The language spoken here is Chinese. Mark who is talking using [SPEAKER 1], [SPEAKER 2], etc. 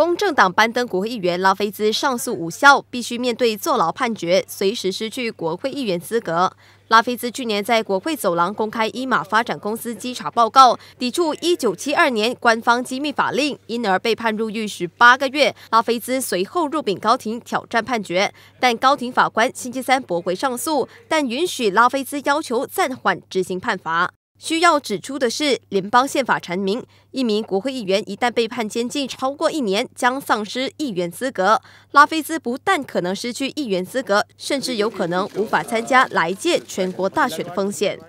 [SPEAKER 1] 公正党班登国会议员拉菲兹上诉无效，必须面对坐牢判决，随时失去国会议员资格。拉菲兹去年在国会走廊公开伊马发展公司稽查报告，抵触1972年官方机密法令，因而被判入狱18个月。拉菲兹随后入禀高庭挑战判决，但高庭法官星期三驳回上诉，但允许拉菲兹要求暂缓执行判罚。需要指出的是，联邦宪法阐明，一名国会议员一旦被判监禁超过一年，将丧失议员资格。拉菲兹不但可能失去议员资格，甚至有可能无法参加来届全国大选的风险。